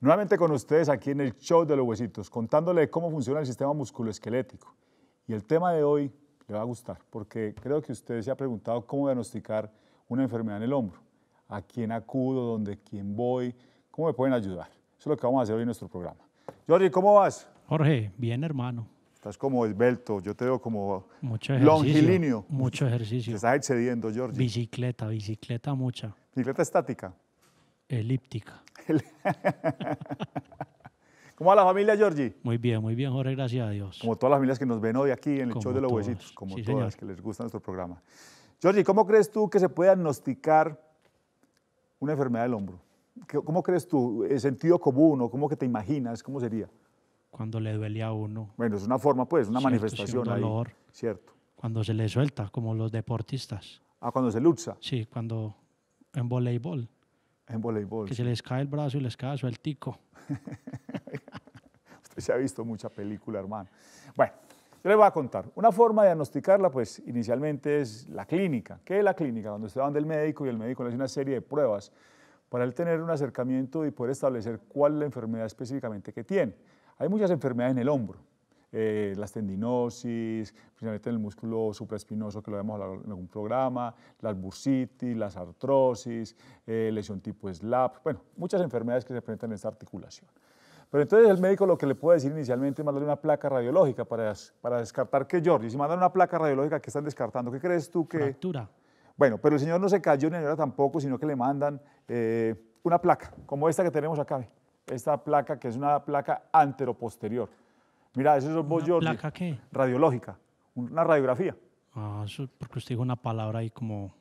Nuevamente con ustedes aquí en el show de los huesitos, contándole cómo funciona el sistema musculoesquelético. Y el tema de hoy le va a gustar, porque creo que usted se ha preguntado cómo diagnosticar una enfermedad en el hombro, a quién acudo, dónde quién voy, cómo me pueden ayudar. Eso es lo que vamos a hacer hoy en nuestro programa. Jorge, ¿cómo vas? Jorge, bien hermano. Estás como esbelto, yo te veo como mucho longilíneo. Mucho ejercicio. Te estás excediendo, Jorge. Bicicleta, bicicleta mucha. ¿Bicicleta estática? Elíptica. ¿Cómo va la familia, Georgie? Muy bien, muy bien, Jorge, gracias a Dios. Como todas las familias que nos ven hoy aquí en el show de los huesitos, como todas, que les gusta nuestro programa. Georgie, ¿cómo crees tú que se puede diagnosticar una enfermedad del hombro? ¿Cómo crees tú? ¿El sentido común o cómo que te imaginas? ¿Cómo sería? Cuando le duele a uno. Bueno, es una forma, pues, una manifestación. dolor. Cierto. Cuando se le suelta, como los deportistas. Ah, cuando se lucha. Sí, cuando en voleibol. En voleibol. Que se les cae el brazo y les cae sueltico. Usted se ha visto mucha película, hermano. Bueno, yo le voy a contar. Una forma de diagnosticarla, pues inicialmente es la clínica. ¿Qué es la clínica? Donde usted va del médico y el médico le hace una serie de pruebas para él tener un acercamiento y poder establecer cuál es la enfermedad específicamente que tiene. Hay muchas enfermedades en el hombro. Eh, las tendinosis, principalmente en el músculo supraespinoso que lo vemos en algún programa, las bursitis, las artrosis, eh, lesión tipo SLAP, bueno, muchas enfermedades que se presentan en esta articulación. Pero entonces el médico lo que le puede decir inicialmente es mandarle una placa radiológica para, para descartar que Jordi. Si mandan una placa radiológica, que están descartando? ¿Qué crees tú que...? Fractura. Bueno, pero el señor no se cayó ni ahora tampoco, sino que le mandan eh, una placa, como esta que tenemos acá. Esta placa que es una placa anteroposterior. Mira, eso es vos, placa qué? Radiológica, una radiografía. Ah, eso porque usted dijo una palabra ahí como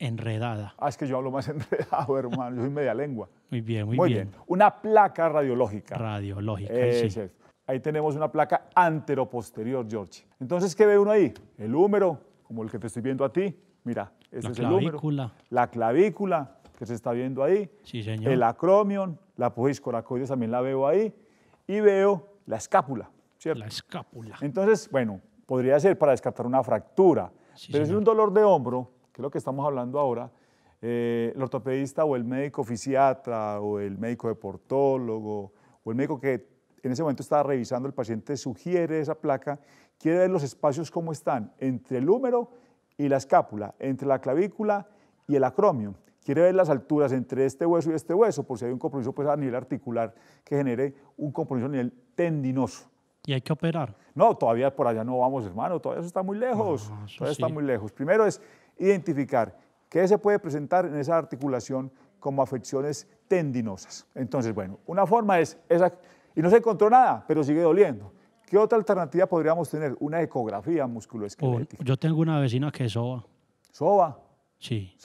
enredada. Ah, es que yo hablo más enredado, hermano, yo soy media lengua. Muy bien, muy, muy bien. Una placa radiológica. Radiológica, sí. Ahí tenemos una placa anteroposterior, George. Entonces, ¿qué ve uno ahí? El húmero, como el que te estoy viendo a ti. Mira, ese es el húmero. La clavícula, La clavícula que se está viendo ahí. Sí, señor. El acromion, la coracoides también la veo ahí. Y veo la escápula, ¿cierto? La escápula. Entonces, bueno, podría ser para descartar una fractura, pero si es un dolor de hombro, que es lo que estamos hablando ahora, eh, el ortopedista o el médico fisiatra o el médico deportólogo o el médico que en ese momento estaba revisando el paciente sugiere esa placa, quiere ver los espacios como están entre el húmero y la escápula, entre la clavícula y el acromio. Quiere ver las alturas entre este hueso y este hueso, por si hay un compromiso pues, a nivel articular que genere un compromiso a nivel tendinoso. ¿Y hay que operar? No, todavía por allá no vamos, hermano, todavía eso está muy lejos. todavía está muy lejos. Primero es identificar qué se puede presentar en esa articulación como afecciones tendinosas. Entonces, bueno, una forma es esa, y no se encontró nada, pero sigue doliendo. ¿Qué otra alternativa podríamos tener? Una ecografía musculoesquelética. yo tengo una vecina que soba. ¿Soba? Sí.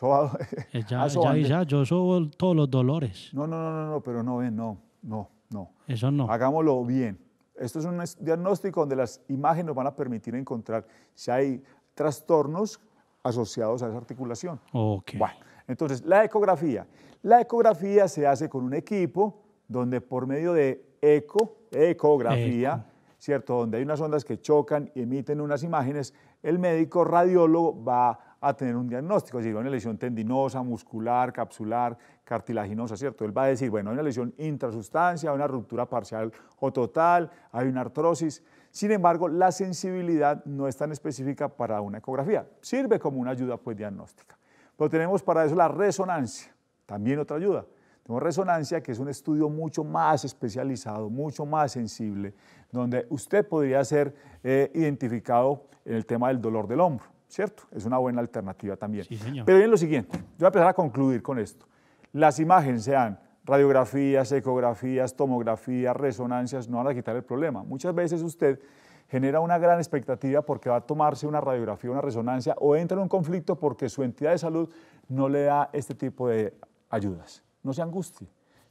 Eh, ya, ah, ya, yo sobo todos los dolores. No, no, no, no, pero no ven, no, no, no. Eso no. Hagámoslo bien. Esto es un diagnóstico donde las imágenes nos van a permitir encontrar si hay trastornos asociados a esa articulación. Ok. Bueno, entonces, la ecografía. La ecografía se hace con un equipo donde por medio de eco, ecografía, ¿cierto? Donde hay unas ondas que chocan y emiten unas imágenes, el médico radiólogo va a a tener un diagnóstico, es decir, una lesión tendinosa, muscular, capsular, cartilaginosa, ¿cierto? Él va a decir, bueno, hay una lesión intrasustancia, una ruptura parcial o total, hay una artrosis. Sin embargo, la sensibilidad no es tan específica para una ecografía. Sirve como una ayuda pues, diagnóstica. Pero tenemos para eso la resonancia, también otra ayuda. Tenemos resonancia, que es un estudio mucho más especializado, mucho más sensible, donde usted podría ser eh, identificado en el tema del dolor del hombro ¿cierto? Es una buena alternativa también. Pero bien lo siguiente, yo voy a empezar a concluir con esto. Las imágenes sean radiografías, ecografías, tomografías, resonancias, no van a quitar el problema. Muchas veces usted genera una gran expectativa porque va a tomarse una radiografía, una resonancia o entra en un conflicto porque su entidad de salud no le da este tipo de ayudas. No se angustie.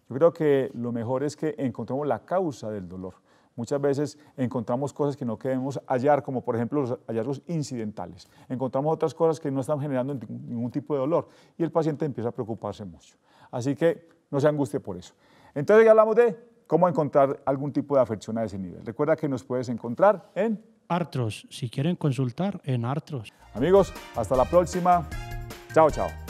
Yo creo que lo mejor es que encontremos la causa del dolor. Muchas veces encontramos cosas que no queremos hallar, como por ejemplo los hallazgos incidentales. Encontramos otras cosas que no están generando ningún tipo de dolor y el paciente empieza a preocuparse mucho. Así que no se angustie por eso. Entonces ya hablamos de cómo encontrar algún tipo de afección a ese nivel. Recuerda que nos puedes encontrar en Artros, si quieren consultar en Artros. Amigos, hasta la próxima. Chao, chao.